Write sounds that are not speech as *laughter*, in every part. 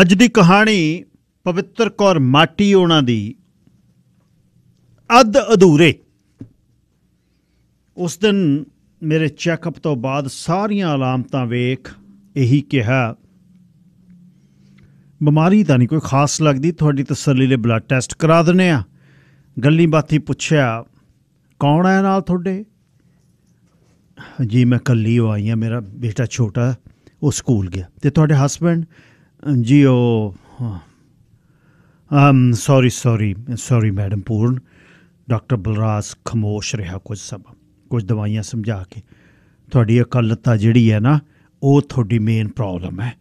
ਅੱਜ ਦੀ ਕਹਾਣੀ ਪਵਿੱਤਰ ਕੌਰ ਮਾਟੀ ਉਹਨਾਂ ਦੀ ਅੱਧ ਅਧੂਰੇ ਉਸ ਦਿਨ ਮੇਰੇ ਚੈੱਕਅਪ ਤੋਂ ਬਾਅਦ ਸਾਰੀਆਂ ਅਲਾਮਤਾਂ ਵੇਖ ਇਹੀ ਕਿਹਾ ਬਿਮਾਰੀ ਤਾਂ ਨਹੀਂ ਕੋਈ ਖਾਸ ਲੱਗਦੀ ਤੁਹਾਡੀ ਤਸੱਲੀ ਲਈ ਬਲੱਡ ਟੈਸਟ ਕਰਾ ਦਨੇ ਆ ਗੱਲੀ ਬਾਤੀ ਪੁੱਛਿਆ ਕੌਣ ਹੈ ਨਾਲ ਤੁਹਾਡੇ ਜੀ ਮੈਂ ਕੱਲੀ ਆਈ ਆ ਮੇਰਾ ਬੇਟਾ ਛੋਟਾ ਉਹ ਸਕੂਲ ਗਿਆ ਤੇ ਤੁਹਾਡੇ ਹਸਬੰਡ ਜੀਓ Oh, sorry sorry sorry madam Puran doctor Balraj ਖਮੋਸ਼ ਰਿਹਾ ਕੁਝ ਸਮਾਂ ਕੁਝ ਦਵਾਈਆਂ ਸਮਝਾ ਕੇ ਤੁਹਾਡੀ ਅਕਲਤਾ ਜਿਹੜੀ ਹੈ ਨਾ ਉਹ ਤੁਹਾਡੀ ਮੇਨ ਪ੍ਰੋਬਲਮ ਹੈ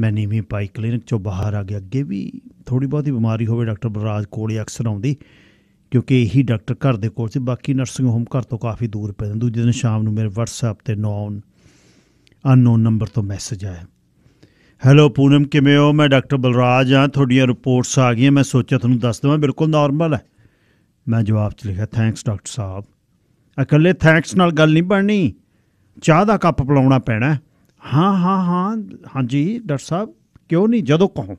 ਮੈਂ ਨੀਵੀਂ ਪਾਈ ਕਲੀਨਿਕ ਚੋਂ ਬਾਹਰ ਆ ਗਿਆ ਅੱਗੇ ਵੀ ਥੋੜੀ ਬਹੁਤੀ ਬਿਮਾਰੀ ਹੋਵੇ ਡਾਕਟਰ ਬਲਰਾਜ ਕੋਲੇ ਅਕਸਰ ਆਉਂਦੀ ਕਿਉਂਕਿ ਇਹੀ ਡਾਕਟਰ ਘਰ ਦੇ ਕੋਲ ਸੀ ਬਾਕੀ ਨਰਸਿੰਗ ਹੋਮ ਘਰ ਤੋਂ ਕਾਫੀ ਦੂਰ ਪੈਂਦਾ ਦੂਜੇ ਦਿਨ ਸ਼ਾਮ ਨੂੰ ਮੇਰੇ WhatsApp ਤੇ ਨੌਨ ਅਨਨੋਨ ਨੰਬਰ ਤੋਂ ਮੈਸੇਜ ਆਇਆ ਹੈਲੋ ਪੂਨਮ ਕਿਵੇਂ ਹੋ ਮੈਂ ਡਾਕਟਰ ਬਲਰਾਜ ਆ ਤੁਹਾਡੀਆਂ ਰਿਪੋਰਟਸ ਆ ਗਈਆਂ ਮੈਂ ਸੋਚਿਆ ਤੁਹਾਨੂੰ ਦੱਸ ਦਵਾਂ ਬਿਲਕੁਲ ਨਾਰਮਲ ਹੈ ਮੈਂ ਜਵਾਬ 'ਚ ਲਿਖਿਆ ਥੈਂਕਸ ਡਾਕਟਰ ਸਾਹਿਬ ਇਕੱਲੇ ਥੈਂਕਸ ਨਾਲ ਗੱਲ ਨਹੀਂ ਬਣਨੀ ਚਾਹ ਦਾ ਕੱਪ ਪਲਾਉਣਾ ਪੈਣਾ ਹਾਂ ਹਾਂ ਹਾਂ ਹਾਂਜੀ ਡਾਕਟਰ ਸਾਹਿਬ ਕਿਉਂ ਨਹੀਂ ਜਦੋਂ ਕਹੋ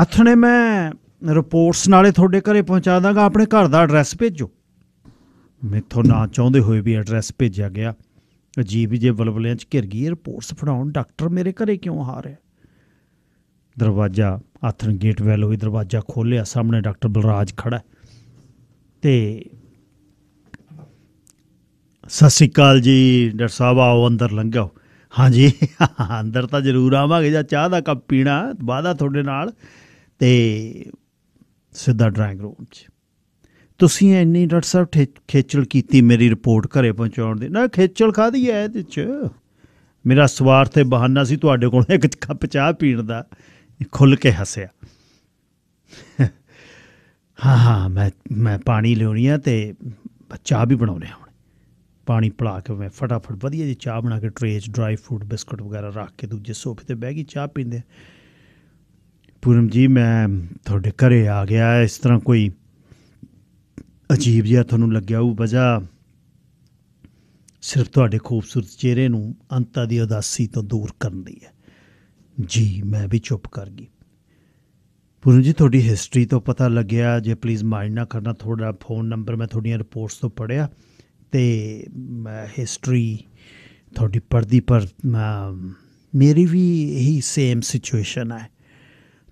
ਆਥਣੇ ਮੈਂ ਰਿਪੋਰਟਸ ਨਾਲੇ ਤੁਹਾਡੇ ਘਰੇ ਪਹੁੰਚਾ ਦਾਂਗਾ ਆਪਣੇ ਘਰ ਦਾ ਐਡਰੈਸ ਭੇਜੋ ਮੈਥੋਂ ਨਾ ਚਾਹੁੰਦੇ ਹੋਏ ਵੀ ਐਡਰੈਸ ਭੇਜਿਆ ਗਿਆ ਅਜੀਬ ਜਿਹੇ ਬਲਬਲਿਆਂ 'ਚ ਘਿਰ ਗਈ ਰਿਪੋਰਟਸ ਫੜਾਉਣ ਡਾਕਟਰ ਮੇਰੇ ਘਰੇ ਕਿਉਂ ਆ ਰਿਹਾ ਦਰਵਾਜ਼ਾ ਆਥਰਨ ਗੇਟ ਵੈਲ ਹੋਈ ਦਰਵਾਜ਼ਾ ਖੋਲਿਆ ਸਾਹਮਣੇ ਡਾਕਟਰ ਬਲਰਾਜ ਖੜਾ ਤੇ ਸਤਿ ਸ਼੍ਰੀ ਅਕਾਲ ਜੀ ਡਾਕਟਰ ਸਾਹਿਬ ਆਓ ਅੰਦਰ ਲੰਘਾਓ ਹਾਂਜੀ ਅੰਦਰ ਤਾਂ ਜ਼ਰੂਰ ਆਵਾਂਗੇ ਜਾਂ ਚਾਹ ਦਾ ਕੱਪ ਪੀਣਾ ਬਾਦਾ ਤੁਹਾਡੇ ਨਾਲ ਤੇ ਸਿੱਧਾ ਡਰਾਇੰਗ ਰੂਮ 'ਚ ਤੁਸੀਂ ਇੰਨੀ ਡਾਕਟਰ ਸਾਹਿਬ ਖੇਚਲ ਕੀਤੀ ਮੇਰੀ ਰਿਪੋਰਟ ਘਰੇ ਪਹੁੰਚਾਉਣ ਦੀ ਨਾ ਖੇਚਲ ਖਾਦੀ ਐ ਇਹਦੇ ਚ ਮੇਰਾ ਸਵਾਰਥ ਤੇ ਬਹਾਨਾ ਸੀ ਤੁਹਾਡੇ ਕੋਲ ਇੱਕ ਕੱਪ ਚਾਹ ਪੀਣ ਦਾ ਖੁੱਲ ਕੇ ਹੱਸਿਆ ਹਾਂ ਹਾਂ ਮੈਂ ਮੈਂ ਪਾਣੀ ਲਿਉਣੀ ਆ ਤੇ ਚਾਹ ਵੀ ਬਣਾਉਣੀ ਹੁਣ ਪਾਣੀ ਪਲਾ ਕੇ ਮੈਂ ਫਟਾਫਟ ਵਧੀਆ ਜੀ ਚਾਹ ਬਣਾ ਕੇ ਟ੍ਰੇ 'ਚ ਡਰਾਈ ਫਰੂਟ ਬਿਸਕਟ ਵਗੈਰਾ ਰੱਖ ਕੇ ਦੂਜੇ ਸੋਫੇ ਤੇ ਬਹਿ ਕੇ ਚਾਹ ਪੀਂਦੇ ਪੂਰਮ ਜੀ ਮੈਂ ਤੁਹਾਡੇ ਘਰੇ ਆ ਗਿਆ ਇਸ ਤਰ੍ਹਾਂ ਕੋਈ ਅਜੀਬ ਜਿਹਾ ਤੁਹਾਨੂੰ ਲੱਗਿਆ ਉਹ ਵਜ੍ਹਾ ਸਿਰਫ ਤੁਹਾਡੇ ਖੂਬਸੂਰਤ ਚਿਹਰੇ ਨੂੰ ਅੰਤਾਂ ਦੀ ਉਦਾਸੀ ਤੋਂ ਦੂਰ ਕਰਨ ਦੀ ਹੈ ਜੀ ਮੈਂ ਵੀ ਚੁੱਪ ਕਰ ਗਈ ਪੁਰਨ ਜੀ ਤੁਹਾਡੀ ਹਿਸਟਰੀ ਤੋਂ ਪਤਾ ਲੱਗਿਆ ਜੇ ਪਲੀਜ਼ ਮਾਈਂਡ ਨਾ ਕਰਨਾ ਤੁਹਾਡਾ ਫੋਨ ਨੰਬਰ ਮੈਂ ਤੁਹਾਡੀਆਂ ਰਿਪੋਰਟਸ ਤੋਂ ਪੜਿਆ ਤੇ ਮੈਂ ਹਿਸਟਰੀ ਤੁਹਾਡੀ ਪੜਦੀ ਪਰ ਮੇਰੀ ਵੀ ਇਹੀ ਸੇਮ ਸਿਚੁਏਸ਼ਨ ਹੈ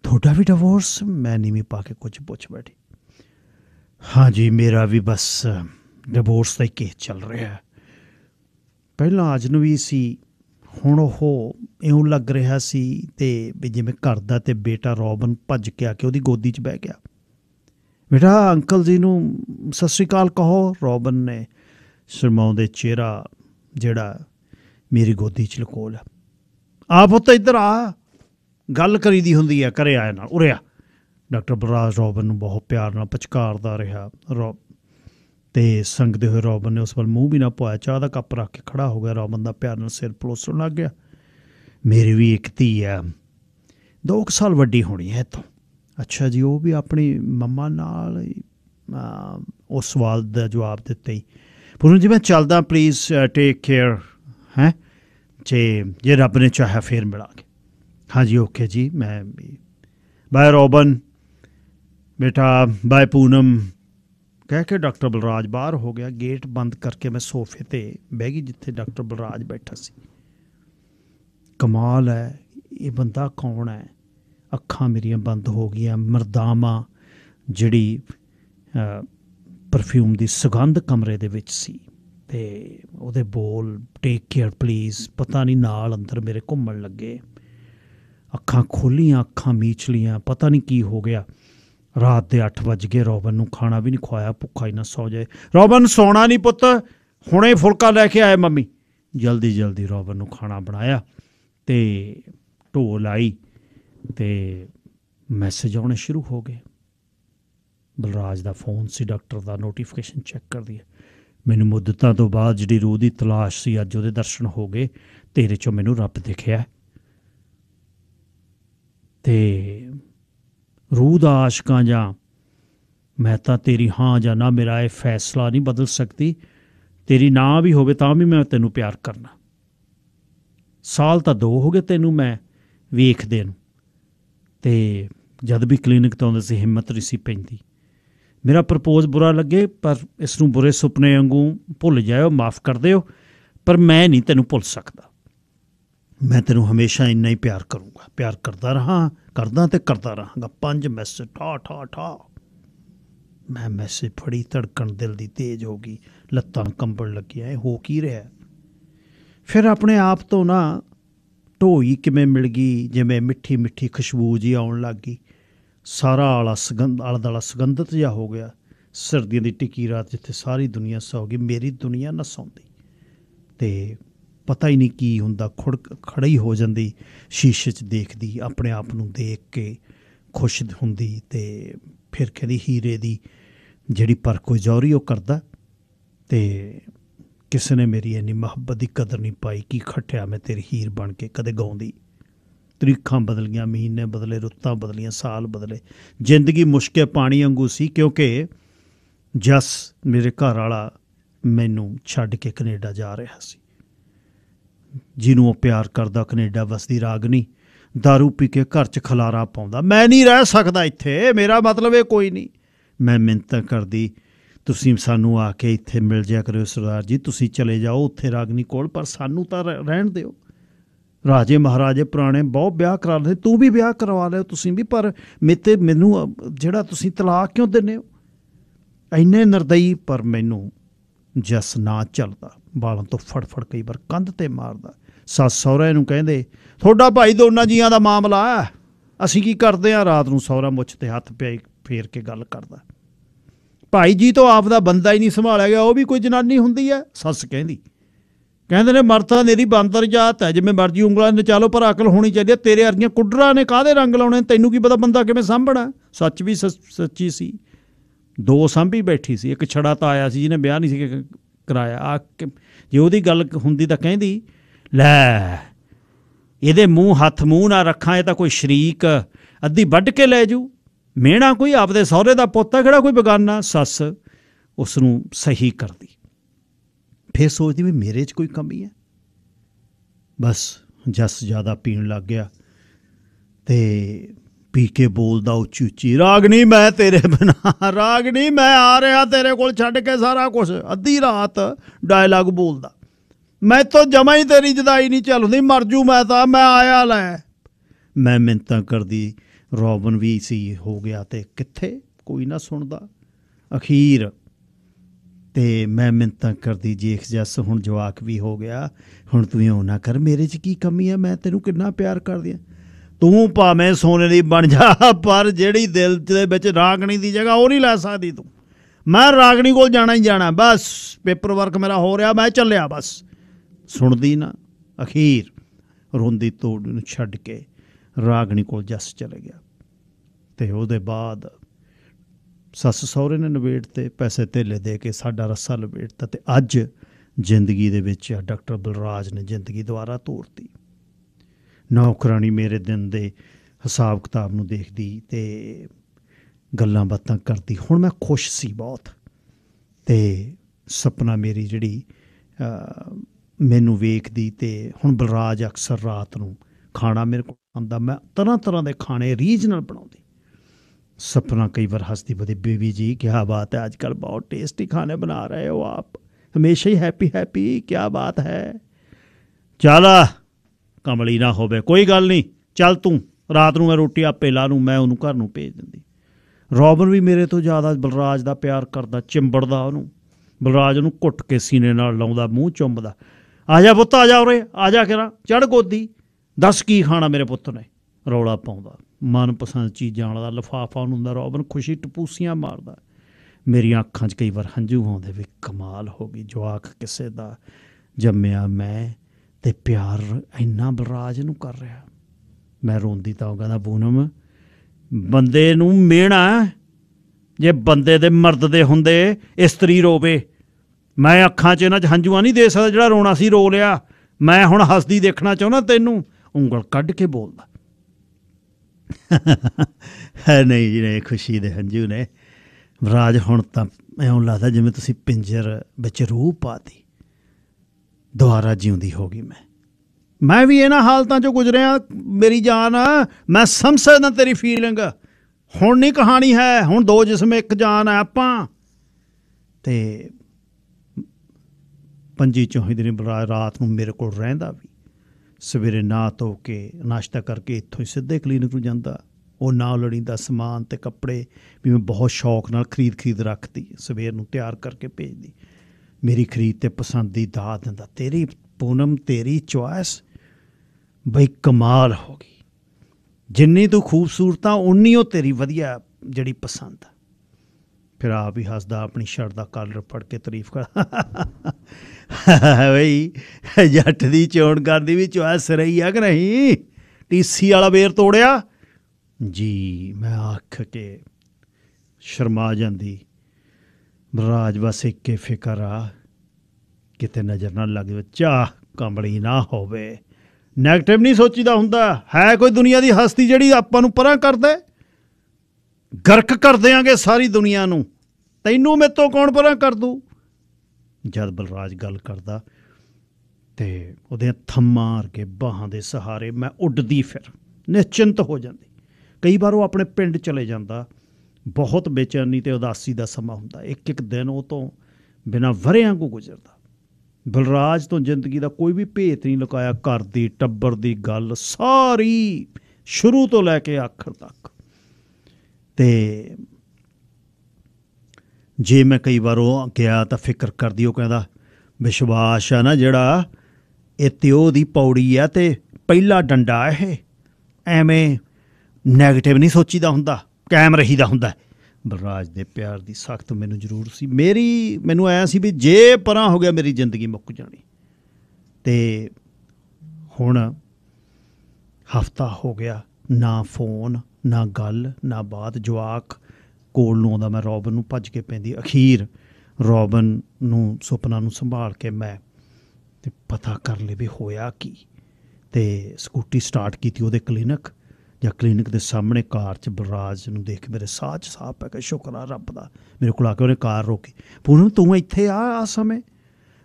ਤੁਹਾਡਾ ਵੀ ਡਿਵੋਰਸ ਮੈਂ ਮੀ ਪਾ ਕੇ ਕੁਝ ਪੁੱਛ ਬੈਠੀ ਹਾਂਜੀ ਮੇਰਾ ਵੀ ਬਸ ਡਿਵੋਰਸ ਦਾ ਕੇਸ ਚੱਲ ਰਿਹਾ ਹੈ ਪਹਿਲਾਂ ਅਜਨਬੀ ਸੀ ਹੁਣ ਉਹ ਇਉਂ ਲੱਗ ਰਿਹਾ ਸੀ ਤੇ ਜਿਵੇਂ ਘਰ ਦਾ ਤੇ ਬੇਟਾ ਰੋਬਨ ਭੱਜ ਕੇ ਆ ਕੇ ਉਹਦੀ ਗੋਦੀ 'ਚ ਬਹਿ ਗਿਆ ਬੇਟਾ ਅੰਕਲ ਜੀ ਨੂੰ ਸਤਿ ਸ੍ਰੀ ਅਕਾਲ ਕਹੋ ਰੋਬਨ ਨੇ ਸ਼ਰਮਾਉਂਦੇ ਚਿਹਰਾ ਜਿਹੜਾ ਮੇਰੀ ਗੋਦੀ 'ਚ ਲਕੋਲ ਆ ਪੁੱਤ ਇੱਧਰ ਆ ਗੱਲ ਕਰੀਦੀ ਹੁੰਦੀ ਆ ਕਰੇ ਨਾਲ ਉਰਿਆ ਡਾਕਟਰ ਬਰਾਜ ਰੋਬਨ ਨੂੰ ਬਹੁਤ ਪਿਆਰ ਨਾਲ ਪਛਕਾਰਦਾ ਰਿਹਾ ਰੋਬ ਤੇ ਸੰਗਦੇ ਹੋਏ ਰੋਬਨ ਨੇ ਉਸ ਵੱਲ ਮੂੰਹ ਵੀ ਨਾ ਪਾਇਆ ਚਾਹ ਦਾ ਕੱਪ ਰੱਖ ਕੇ ਖੜਾ ਹੋ ਗਿਆ ਰੋਬਨ ਦਾ ਪਿਆਰ ਨਾਲ ਸਿਰ ਪਲੋਸਣ ਲੱਗ ਗਿਆ ਮੇਰੀ ਵੀ ਇੱਕ ਧੀ ਆ 2 ਸਾਲ ਵੱਡੀ ਹੋਣੀ ਹੈ ਇਤੋਂ ਅੱਛਾ ਜੀ ਉਹ ਵੀ ਆਪਣੀ ਮੰਮਾ ਨਾਲ ਉਹ ਸਵਾਲ ਦਾ ਜਵਾਬ ਦਿੱਤੇ ਹੀ ਪੁਰਨ ਜੀ ਮੈਂ ਚੱਲਦਾ ਪਲੀਜ਼ ਟੇਕ ਕੇਅਰ ਹੈ ਜੇ ਜੇ ਰੱਬ ਨੇ ਚਾਹਿਆ ਫੇਰ ਮਿਲਾਂਗੇ ਹਾਂਜੀ ਓਕੇ ਜੀ ਮੈਂ ਬਾਏ ਰੋਬਨ ਬੇਟਾ ਬਾਈ ਪੂਨਮ ਕਹਿ ਕੇ ਡਾਕਟਰ ਬਲਰਾਜ ਬਾਹਰ ਹੋ ਗਿਆ ਗੇਟ ਬੰਦ ਕਰਕੇ ਮੈਂ ਸੋਫੇ ਤੇ ਬਹਿ ਗਈ ਜਿੱਥੇ ਡਾਕਟਰ ਬਲਰਾਜ ਬੈਠਾ ਸੀ ਕਮਾਲ ਹੈ ਇਹ ਬੰਦਾ ਕੌਣ ਹੈ ਅੱਖਾਂ ਮੇਰੀਆਂ ਬੰਦ ਹੋ ਗਈਆਂ ਮਰਦਾਮਾ ਜਿਹੜੀ ਪਰਫਿਊਮ ਦੀ ਸੁਗੰਧ ਕਮਰੇ ਦੇ ਵਿੱਚ ਸੀ ਤੇ ਉਹਦੇ ਬੋਲ ਟੇਕ ਕੇਅਰ ਪਲੀਜ਼ ਪਤਾ ਨਹੀਂ ਨਾਲ ਅੰਦਰ ਮੇਰੇ ਘੁੰਮਣ ਲੱਗੇ ਅੱਖਾਂ ਖੋਲੀਆਂ ਅੱਖਾਂ ਮੀਚ ਲੀਆਂ ਪਤਾ ਨਹੀਂ ਕੀ ਹੋ ਗਿਆ ਰਾਤ ਦੇ 8 ਵਜ ਗਏ ਰੋਬਨ ਨੂੰ ਖਾਣਾ ਵੀ ਨਹੀਂ ਖਵਾਇਆ ਭੁੱਖਾ ਹੀ ਨਾ ਸੌ ਜਾਏ ਰੋਬਨ ਸੌਣਾ ਨਹੀਂ ਪੁੱਤ ਹੁਣੇ ਫੁਲਕਾ ਲੈ ਕੇ ਆਏ ਮੰਮੀ ਜਲਦੀ ਜਲਦੀ ਰੋਬਨ ਨੂੰ ਖਾਣਾ ਬਣਾਇਆ ਤੇ ਢੋਲ ਆਈ ਤੇ ਮੈਸੇਜ ਆਉਣੇ ਸ਼ੁਰੂ ਹੋ ਗਏ ਬਲਰਾਜ ਦਾ ਫੋਨ ਸੀ ਡਾਕਟਰ ਦਾ ਨੋਟੀਫਿਕੇਸ਼ਨ ਚੈੱਕ ਕਰ ਦਿਆ ਮੈਨੂੰ ਮੁੱਦਤਾਂ ਤੋਂ ਬਾਅਦ ਜਿਹੜੀ ਰੂਹ ਦੀ ਤਲਾਸ਼ ਸੀ ਅੱਜ ਉਹਦੇ ਦਰਸ਼ਨ ਹੋ ਗਏ ਤੇਰੇ ਚੋਂ ਮੈਨੂੰ ਰੱਬ ਦਿਖਿਆ ਤੇ ਰੂਹ ਦਾ ਆਸ਼ਕਾਂ ਜਾਂ ਮੈਂ ਤਾਂ ਤੇਰੀ ਹਾਂ ਜਾਂ ਨਾ ਮੇਰਾ ਇਹ ਫੈਸਲਾ ਨਹੀਂ ਬਦਲ ਸਕਦੀ ਤੇਰੀ ਨਾ ਵੀ ਹੋਵੇ ਤਾਂ ਵੀ ਮੈਂ ਤੈਨੂੰ ਪਿਆਰ ਕਰਨਾ ਸਾਲ ਤਾਂ ਦੋ ਹੋ ਗਏ ਤੈਨੂੰ ਮੈਂ ਵੇਖਦੇ ਨੂੰ ਤੇ ਜਦ ਵੀ ਕਲੀਨਿਕ ਤੋਂ ਆਉਂਦੇ ਸੀ ਹਿੰਮਤ ਨਹੀਂ ਸੀ ਪੈਂਦੀ ਮੇਰਾ ਪ੍ਰਪੋਜ਼ ਬੁਰਾ ਲੱਗੇ ਪਰ ਇਸ ਨੂੰ ਬੁਰੇ ਸੁਪਨੇ ਵਾਂਗੂ ਭੁੱਲ ਜਾਇਓ ਮਾਫ ਕਰ ਦਿਓ ਪਰ ਮੈਂ ਨਹੀਂ ਤੈਨੂੰ ਭੁੱਲ ਸਕਦਾ ਮੈਂ ਤੈਨੂੰ ਹਮੇਸ਼ਾ ਇੰਨਾ ਹੀ ਪਿਆਰ ਕਰੂੰਗਾ ਪਿਆਰ ਕਰਦਾ ਰਹਾ ਕਰਦਾ ਤੇ ਕਰਦਾ ਰਹਾਂਗਾ ਪੰਜ ਮੈਸੇਜ ਠਾ ਠਾ ਠਾ ਮੈਂ ਮੈਸੇਜ ਫੜੀ ਧੜਕਣ ਦਿਲ ਦੀ ਤੇਜ਼ ਹੋ ਗਈ ਲੱਤਾਂ ਕੰਬਣ ਲੱਗੀਆਂ ਇਹ ਹੋ ਕੀ ਰਿਹਾ ਫਿਰ ਆਪਣੇ ਆਪ ਤੋਂ ਨਾ ਢੋਈ ਕਿਵੇਂ ਮਿਲ ਗਈ ਜਿਵੇਂ ਮਿੱਠੀ ਮਿੱਠੀ ਖੁਸ਼ਬੂ ਜੀ ਆਉਣ ਲੱਗ ਗਈ ਸਾਰਾ ਆਲਾ ਸੁਗੰਧ ਆਲਾ ਦਾਲਾ ਸੁਗੰਧਤ ਜਿਹਾ ਹੋ ਗਿਆ ਸਰਦੀਆਂ ਦੀ ਟਿੱਕੀ ਰਾਤ ਜਿੱਥੇ ਸਾਰੀ ਦੁਨੀਆ ਸੌ ਗਈ ਮੇਰੀ ਦੁਨੀਆ ਨਾ ਸੌਂਦੀ ਤੇ ਪਤਾ ਹੀ ਨਹੀਂ ਕੀ ਹੁੰਦਾ ਖੁੜ ਖੜਈ ਹੋ ਜਾਂਦੀ ਸ਼ੀਸ਼ੇ 'ਚ ਦੇਖਦੀ ਆਪਣੇ ਆਪ ਨੂੰ ਦੇਖ ਕੇ ਖੁਸ਼ ਹੁੰਦੀ ਤੇ ਫਿਰ ਕਹਿੰਦੀ ਹੀਰੇ ਦੀ ਜਿਹੜੀ ਪਰ ਕੋਈ ਜ਼ੌਰੀ ਉਹ ਕਰਦਾ ਤੇ ਕਿਸੇ ਨੇ ਮੇਰੀ ਇੰਨੀ ਮੁਹੱਬਤ ਦੀ ਕਦਰ ਨਹੀਂ ਪਾਈ ਕਿ ਖੱਟਿਆ ਮੈਂ ਤੇਰੀ ਹੀਰ ਬਣ ਕੇ ਕਦੇ ਗਾਉਂਦੀ ਤਰੀਖਾਂ ਬਦਲ ਗਈਆਂ ਮਹੀਨੇ ਬਦਲੇ ਰੁੱਤਾਂ ਬਦਲੀਆਂ ਸਾਲ ਬਦਲੇ ਜ਼ਿੰਦਗੀ ਮੁਸ਼ਕੇ ਪਾਣੀ ਵਾਂਗੂ ਸੀ ਕਿਉਂਕਿ ਜਸ ਮੇਰੇ ਘਰ ਵਾਲਾ ਮੈਨੂੰ ਛੱਡ ਕੇ ਕੈਨੇਡਾ ਜਾ ਰਿਹਾ ਸੀ ਜਿਹਨੂੰ ਉਹ ਪਿਆਰ ਕਰਦਾ ਕੈਨੇਡਾ ਵਸਦੀ ਰਾਗਨੀ दारू ਪੀ ਕੇ ਘਰ 'ਚ ਖਲਾਰਾ ਪਾਉਂਦਾ ਮੈਂ ਨਹੀਂ ਰਹਿ ਸਕਦਾ ਇੱਥੇ ਮੇਰਾ ਮਤਲਬ ਇਹ ਕੋਈ ਨਹੀਂ ਮੈਂ ਮਿੰਤਾ ਕਰਦੀ ਤੁਸੀਂ ਸਾਨੂੰ ਆ ਕੇ ਇੱਥੇ ਮਿਲ ਜਿਆ ਕਰਿਓ ਸਰਦਾਰ ਜੀ ਤੁਸੀਂ ਚਲੇ ਜਾਓ ਉੱਥੇ ਰਾਗਨੀ ਕੋਲ ਪਰ ਸਾਨੂੰ ਤਾਂ ਰਹਿਣ ਦਿਓ ਰਾਜੇ ਮਹਾਰਾਜੇ ਪੁਰਾਣੇ ਬਹੁਤ ਵਿਆਹ ਕਰਾ ਤੂੰ ਵੀ ਵਿਆਹ ਕਰਵਾ ਲਿਓ ਤੁਸੀਂ ਵੀ ਪਰ ਮੇਤੇ ਮੈਨੂੰ ਜਿਹੜਾ ਤੁਸੀਂ ਤਲਾਕ ਕਿਉਂ ਦਿੰਨੇ ਹੋ ਐਨੇ ਨਰਦਈ ਪਰ ਮੈਨੂੰ ਜਸ ਨਾ ਚੱਲਦਾ ਬਾਲਾਂ ਤੋਂ ਫੜਫੜ ਕਈ ਵਾਰ ਕੰਧ ਤੇ ਮਾਰਦਾ ਸੱਸ ਸਹੁਰੇ ਨੂੰ ਕਹਿੰਦੇ ਤੁਹਾਡਾ ਭਾਈ ਦੋਨਾਂ ਜੀਆਂ ਦਾ ਮਾਮਲਾ ਹੈ ਅਸੀਂ ਕੀ ਕਰਦੇ ਆ ਰਾਤ ਨੂੰ ਸਹੁਰਾ ਮੁੱਛ ਤੇ ਹੱਥ ਪਿਆ ਫੇਰ ਕੇ ਗੱਲ ਕਰਦਾ ਭਾਈ ਜੀ ਤੋਂ ਆਪ ਦਾ ਬੰਦਾ ਹੀ ਨਹੀਂ ਸੰਭਾਲਿਆ ਗਿਆ ਉਹ ਵੀ ਕੋਈ ਜਨਾਨੀ ਹੁੰਦੀ ਹੈ ਸੱਸ ਕਹਿੰਦੀ ਕਹਿੰਦੇ ਨੇ ਮਰਤਾ ਨੇਰੀ ਬਾਂਦਰ ਜਾਤ ਹੈ ਜਿਵੇਂ ਮਰਜੀ ਉਂਗਲਾਂ ਚਾਲੋ ਪਰ ਅਕਲ ਹੋਣੀ ਚਾਹੀਦੀ ਹੈ ਤੇਰੇ ਅਰਗੀਆਂ ਕੁੱਡਰਾ ਨੇ ਕਾਦੇ ਰੰਗ ਲਾਉਣੇ ਤੈਨੂੰ ਕੀ ਪਤਾ ਬੰਦਾ ਕਿਵੇਂ ਸਾਂਭਣਾ ਸੱਚ ਵੀ ਸੱਚੀ ਸੀ ਦੋ ਸਾਂਭੀ ਬੈਠੀ ਸੀ ਇੱਕ ਛੜਾ ਤਾਂ ਆਇਆ ਸੀ ਜਿਹਨੇ ਵਿਆਹ ਨਹੀਂ ਸੀ ਕਰਾਇਆ ਆ ਜੇ ਉਹਦੀ ਗੱਲ ਹੁੰਦੀ ਤਾਂ ਕਹਿੰਦੀ ਲੈ ਇਹਦੇ ਮੂੰਹ ਹੱਥ ਮੂੰਹ ਨਾ ਰੱਖਾਂ ਇਹ ਤਾਂ ਕੋਈ ਸ਼ਰੀਕ ਅੱਧੀ ਵੱਢ ਕੇ ਲੈ ਜੂ ਮੇਣਾ ਕੋਈ ਆਪਦੇ ਸਹੁਰੇ ਦਾ ਪੁੱਤ ਹੈ ਕਿਹੜਾ ਕੋਈ ਬਗਾਨਾ ਸੱਸ ਉਸ ਨੂੰ ਸਹੀ ਕਰਦੀ ਫੇਰ ਸੋਚਦੀ ਵੀ ਮੇਰੇ 'ਚ ਕੋਈ ਕਮੀ ਹੈ ਬਸ ਜਸ ਜ਼ਿਆਦਾ ਪੀਣ ਲੱਗ ਗਿਆ ਤੇ ਪੀ ਕੇ ਬੋਲਦਾ ਉੱਚੀ ਉੱਚੀ ਨਹੀਂ ਮੈਂ ਤੇਰੇ ਬਿਨਾ ਨਹੀਂ ਮੈਂ ਆ ਰਿਹਾ ਤੇਰੇ ਕੋਲ ਛੱਡ ਕੇ ਸਾਰਾ ਕੁਝ ਅੱਧੀ ਰਾਤ ਡਾਇਲੌਗ ਬੋਲਦਾ ਮੈਂ ਤੋਂ ਜਮਾ ਹੀ ਤੇਰੀ ਜਦਾਈ ਨਹੀਂ ਚੱਲਦੀ ਮਰ ਜੂ ਮੈਂ ਤਾਂ ਮੈਂ ਆਇਆ ਲੈ ਮੈਂ ਮਿੰਤਾ ਕਰਦੀ ਰੋਬਨ ਵੀ ਸੀ ਹੋ ਗਿਆ ਤੇ ਕਿੱਥੇ ਕੋਈ ਨਾ ਸੁਣਦਾ ਅਖੀਰ ਤੇ ਮੈਂ ਮਿੰਤਾ ਕਰਦੀ ਜੇਖ ਜੱਸ ਹੁਣ ਜਵਾਕ ਵੀ ਹੋ ਗਿਆ ਹੁਣ ਤੂੰ ਇਹ ਨਾ ਕਰ ਮੇਰੇ 'ਚ ਕੀ ਕਮੀ ਆ ਮੈਂ ਤੈਨੂੰ ਕਿੰਨਾ ਪਿਆਰ ਕਰਦੀ ਆ ਤੂੰ ਭਾਵੇਂ ਸੋਨੇ ਦੀ ਬਣ ਜਾ ਪਰ ਜਿਹੜੀ ਦਿਲ ਦੇ ਵਿੱਚ ਰਾਗਣੀ ਦੀ ਜਗ੍ਹਾ ਉਹ ਨਹੀਂ ਲੈ ਸਕਦੀ ਤੂੰ ਮੈਂ ਰਾਗਣੀ ਕੋਲ ਜਾਣਾ ਹੀ ਜਾਣਾ ਬਸ ਪੇਪਰ ਵਰਕ ਮੇਰਾ ਹੋ ਰਿਹਾ ਮੈਂ ਚੱਲਿਆ ਬਸ ਸੁਣਦੀ ਨਾ ਅਖੀਰ ਰੋਂਦੀ ਤੋੜ ਨੂੰ ਛੱਡ ਕੇ ਰਾਗਣੀ ਕੋਲ ਜੱਸ ਚਲੇ ਗਿਆ ਤੇ ਉਹਦੇ ਬਾਅਦ ਸੱਸ ਸਹੁਰੇ ਨੇ ਨਵੇੜ ਤੇ ਪੈਸੇ ਧੇਲੇ ਦੇ ਕੇ ਸਾਡਾ ਰੱਸਾ ਲਵੇੜਤਾ ਤੇ ਅੱਜ ਜ਼ਿੰਦਗੀ ਦੇ ਵਿੱਚ ਡਾਕਟਰ ਬਲਰਾਜ ਨੇ ਜ਼ਿੰਦਗੀ ਦੁਆਰਾ ਤੋੜਤੀ ਨੌਕਰਾਨੀ ਮੇਰੇ ਦਿਨ ਦੇ ਹਿਸਾਬ ਕਿਤਾਬ ਨੂੰ ਦੇਖਦੀ ਤੇ ਗੱਲਾਂ ਬਾਤਾਂ ਕਰਦੀ ਹੁਣ ਮੈਂ ਖੁਸ਼ ਸੀ ਬਹੁਤ ਤੇ ਸੁਪਨਾ ਮੇਰੀ ਜਿਹੜੀ ਮੈਨੂੰ ਵੇਖਦੀ ਤੇ ਹੁਣ ਬਲਰਾਜ ਅਕਸਰ ਰਾਤ ਨੂੰ ਖਾਣਾ ਮੇਰੇ ਕੋਲ ਆਂਦਾ ਮੈਂ ਤਰ੍ਹਾਂ ਤਰ੍ਹਾਂ ਦੇ ਖਾਣੇ ਰੀਜਨਲ ਬਣਾਉਂਦੀ ਸਪਨਾ ਕਈ ਵਾਰ ਹੱਸਦੀ ਬਦੇ ਬੀਬੀ ਜੀ ਕੀ ਬਾਤ ਹੈ ਅੱਜ ਕੱਲ ਬਹੁਤ ਟੇਸਟੀ ਖਾਣੇ ਬਣਾ ਰਹੇ ਹੋ ਆਪ ਹਮੇਸ਼ਾ ਹੀ ਹੈਪੀ ਹੈਪੀ ਕੀ ਬਾਤ ਹੈ ਚਾਲਾ ਕਮਲੀ ਨਾ ਹੋਵੇ ਕੋਈ ਗੱਲ ਨਹੀਂ ਚੱਲ ਤੂੰ ਰਾਤ ਨੂੰ ਮੈਂ ਰੋਟੀ ਆਪੇ ਲਾ ਲੂ ਮੈਂ ਉਹਨੂੰ ਘਰ ਨੂੰ ਭੇਜ ਦਿੰਦੀ ਰੌਬਨ ਵੀ ਮੇਰੇ ਤੋਂ ਜ਼ਿਆਦਾ ਬਲਰਾਜ ਦਾ ਪਿਆਰ ਕਰਦਾ ਚਿੰਬੜਦਾ ਉਹਨੂੰ ਬਲਰਾਜ ਨੂੰ ਘੁੱਟ ਕੇ ਸੀਨੇ ਨਾਲ ਲਾਉਂਦਾ ਮੂੰਹ ਚੁੰਮਦਾ ਆ ਜਾ ਪੁੱਤ ਆ ਜਾ ਉਰੇ ਆ ਜਾ ਕਿਰਾ ਚੜ ਗੋਦੀ ਦੱਸ ਕੀ ਖਾਣਾ ਮੇਰੇ ਪੁੱਤ ਨੇ ਰੌਲਾ ਪਾਉਂਦਾ ਮਨਪਸੰਦ ਚੀਜ਼ਾਂ ਵਾਲਾ ਲਫਾਫਾ ਉਹਨੂੰ ਹੁੰਦਾ ਰੌਬਨ ਖੁਸ਼ੀ ਟਪੂਸੀਆਂ ਮਾਰਦਾ ਮੇਰੀਆਂ ਅੱਖਾਂ 'ਚ ਕਈ ਵਾਰ ਹੰਝੂ ਆਉਂਦੇ ਵੀ ਕਮਾਲ ਹੋ ਗਈ ਜਵਾਕ ਕਿਸੇ ਦਾ ਜੰਮਿਆ ਮੈਂ ਤੇ ਪਿਆਰ ਇੰਨਾ ਬਰਾਜ ਨੂੰ ਕਰ ਰਿਹਾ ਮੈਂ ਰੋਂਦੀ ਤਾਂ ਉਹ ਕਹਿੰਦਾ ਬੂਨਮ ਬੰਦੇ ਨੂੰ ਮੇਣਾ ਜੇ ਬੰਦੇ ਦੇ ਮਰਦ ਦੇ ਹੁੰਦੇ ਇਸਤਰੀ ਰੋਵੇ ਮੈਂ ਅੱਖਾਂ 'ਚ ਇਹਨਾਂ 'ਚ ਹੰਝੂਆਂ ਨਹੀਂ ਦੇ ਸਕਦਾ ਜਿਹੜਾ ਰੋਣਾ ਸੀ ਰੋ ਲਿਆ ਮੈਂ ਹੁਣ ਹੱਸਦੀ ਦੇਖਣਾ ਚਾਹੁੰਦਾ ਤੈਨੂੰ ਉਂਗਲ ਕੱਢ ਕੇ ਬੋਲਦਾ ਹੈ *laughs* ਨਹੀਂ ਜੀ ਨੇ ਖੁਸ਼ੀ ਦੇ ਹੰਝੂ ਨੇ ਵਿਰਾਜ ਹੁਣ ਤਾਂ ਐਉਂ ਲੱਗਦਾ ਜਿਵੇਂ ਤੁਸੀਂ ਪਿੰਜਰ ਵਿੱਚ ਰੂਹ ਪਾਤੀ ਦੁਆਰਾ ਜਿਉਂਦੀ ਹੋ ਗਈ ਮੈਂ ਮੈਂ ਵੀ ਇਹਨਾਂ ਹਾਲਤਾਂ 'ਚੋਂ ਗੁਜ਼ਰਿਆ ਮੇਰੀ ਜਾਨ ਮੈਂ ਸਮਝਦਾ ਤੇਰੀ ਫੀਲਿੰਗ ਹੁਣ ਨਹੀਂ ਕਹਾਣੀ ਹੈ ਹੁਣ ਦੋ ਜਿਸਮ ਇੱਕ ਜਾਨ ਆ ਆਪਾਂ ਤੇ ਪੰਜੀ ਚੌਹੀ ਦਿਨ ਰਾਤ ਨੂੰ ਮੇਰੇ ਕੋਲ ਰਹਿੰਦਾ ਵੀ ਸਵੇਰੇ ਨਾ ਤੋ ਕੇ ਨਾਸ਼ਤਾ ਕਰਕੇ ਇੱਥੋਂ ਹੀ ਸਿੱਧੇ ਕਲੀਨਿਕ ਨੂੰ ਜਾਂਦਾ ਉਹ ਨਾ ਲੜੀਂਦਾ ਸਮਾਨ ਤੇ ਕੱਪੜੇ ਵੀ ਮੈਂ ਬਹੁਤ ਸ਼ੌਕ ਨਾਲ ਖਰੀਦ ਖਰੀਦ ਰੱਖਦੀ ਸਵੇਰ ਨੂੰ ਤਿਆਰ ਕਰਕੇ ਭੇਜਦੀ ਮੇਰੀ ਖਰੀਦ ਤੇ ਪਸੰਦ ਦੀ ਦਾ ਦਿੰਦਾ ਤੇਰੀ ਪੂਨਮ ਤੇਰੀ ਚੁਆਇਸ ਬਈ ਕਮਾਲ ਹੋ ਗਈ ਜਿੰਨੀ ਤੂੰ ਖੂਬਸੂਰਤਾ ਉਨੀ ਉਹ ਤੇਰੀ ਵਧੀਆ ਜਿਹੜੀ ਪਸੰਦ ਫਿਰ ਆਪ ਹੀ ਹੱਸਦਾ ਆਪਣੀ ਸ਼ਰਟ ਦਾ ਕਲਰ ਫੜ ਕੇ ਤਾਰੀਫ ਕਰ ਵਈ ਜੱਟ ਦੀ ਚੋਣ ਕਰਦੀ ਵੀ ਚੋਇਸ ਰਹੀ ਆ ਕਿ ਨਹੀਂ ਟੀਸੀ ਵਾਲਾ ਬੇਰ ਤੋੜਿਆ ਜੀ ਮੈਂ ਆਖ ਕੇ ਸ਼ਰਮਾ ਜਾਂਦੀ ਰਾਜ ਬਸ ਇੱਕੇ ਫਿਕਰ ਆ ਕਿਤੇ ਨਜ਼ਰ ਨਾ ਲੱਗ ਜਾਵੇ ਚਾਹ ਨਾ ਹੋਵੇ 네ਗੇਟਿਵ ਨਹੀਂ ਸੋਚੀਦਾ ਹੁੰਦਾ ਹੈ ਕੋਈ ਦੁਨੀਆ ਦੀ ਹਸਤੀ ਜਿਹੜੀ ਆਪਾਂ ਨੂੰ ਪਰਾਂ ਕਰਦਾ ਹੈ ਗਰਕ ਕਰ ਦੇਾਂਗੇ ਸਾਰੀ ਦੁਨੀਆ ਨੂੰ ਤੈਨੂੰ ਮੇਤੋਂ ਕੌਣ ਪਰਾਂ ਕਰ ਦੂ ਜਦ ਬਲਰਾਜ ਗੱਲ ਕਰਦਾ ਤੇ ਉਹਦੇ ਥੰਮਾਰ ਕੇ ਬਾਹਾਂ ਦੇ ਸਹਾਰੇ ਮੈਂ ਉੱਡਦੀ ਫਿਰ ਨਿਸ਼ਚਿੰਤ ਹੋ ਜਾਂਦੀ ਕਈ ਵਾਰ ਉਹ ਆਪਣੇ ਪਿੰਡ ਚਲੇ ਜਾਂਦਾ ਬਹੁਤ ਬੇਚੈਨੀ ਤੇ ਉਦਾਸੀ ਦਾ ਸਮਾਂ ਹੁੰਦਾ ਇੱਕ ਇੱਕ ਦਿਨ ਉਹ ਤੋਂ ਬਿਨਾ ਵਰਿਆਂ ਕੋ ਗੁਜ਼ਰਦਾ ਬਲਰਾਜ ਤੋਂ ਜ਼ਿੰਦਗੀ ਦਾ ਕੋਈ ਵੀ ਭੇਤ ਨਹੀਂ ਲੁਕਾਇਆ ਘਰ ਦੀ ਟੱਬਰ ਦੀ ਗੱਲ ਸਾਰੀ ਸ਼ੁਰੂ ਤੋਂ ਲੈ ਕੇ ਆਖਰ ਤੱਕ ਤੇ ਜੇ ਮੈਂ ਕਈ ਵਾਰ ਉਹ ਗਿਆ ਤਾਂ ਫਿਕਰ ਕਰਦੀ ਉਹ ਕਹਿੰਦਾ ਵਿਸ਼ਵਾਸ ਆ ਨਾ ਜਿਹੜਾ ਇਹ ਤਿਉ ਦੀ ਪੌੜੀ ਆ ਤੇ ਪਹਿਲਾ ਡੰਡਾ ਇਹ ਐਵੇਂ 네ਗੇਟਿਵ ਨਹੀਂ ਸੋਚੀਦਾ ਹੁੰਦਾ ਕਾਇਮ ਰਹੀਦਾ ਹੁੰਦਾ ਬਲਰਾਜ ਦੇ ਪਿਆਰ ਦੀ ਸਖਤ ਮੈਨੂੰ ਜ਼ਰੂਰ ਸੀ ਮੇਰੀ ਮੈਨੂੰ ਆਇਆ ਸੀ ਵੀ ਜੇ ਪਰਾਂ ਹੋ ਗਿਆ ਮੇਰੀ ਜ਼ਿੰਦਗੀ ਮੁੱਕ ਜਾਣੀ ਤੇ ਹੁਣ ਹਫਤਾ ਹੋ ਗਿਆ ਨਾ ਫੋਨ ਨਾ ਗੱਲ ਨਾ ਬਾਤ ਜਵਾਕ ਕੋਲ ਨੂੰ ਆਉਂਦਾ ਮੈਂ ਰੌਬਨ ਨੂੰ ਭੱਜ ਕੇ ਪੈਂਦੀ ਅਖੀਰ ਰੌਬਨ ਨੂੰ ਸੁਪਨਾ ਨੂੰ ਸੰਭਾਲ ਕੇ ਮੈਂ ਤੇ ਪਤਾ ਕਰ ਲਵੇ ਹੋਇਆ ਕੀ ਤੇ ਸਕੂਟੀ ਸਟਾਰਟ ਕੀਤੀ ਉਹਦੇ ਕਲੀਨਿਕ ਜਾਂ ਕਲੀਨਿਕ ਦੇ ਸਾਹਮਣੇ ਕਾਰ 'ਚ ਬਰਾਜ ਨੂੰ ਦੇਖ ਮੇਰੇ ਸਾਹ 'ਚ ਸਾਹ ਪੈ ਕੇ ਸ਼ੁਕਰ ਆ ਰੱਬ ਦਾ ਮੇਰੇ ਕੋਲ ਆ ਕੇ ਉਹਨੇ ਕਾਰ ਰੋਕੀ ਪੂਰਨ ਤੂੰ ਇੱਥੇ ਆ ਆ ਸਮੇਂ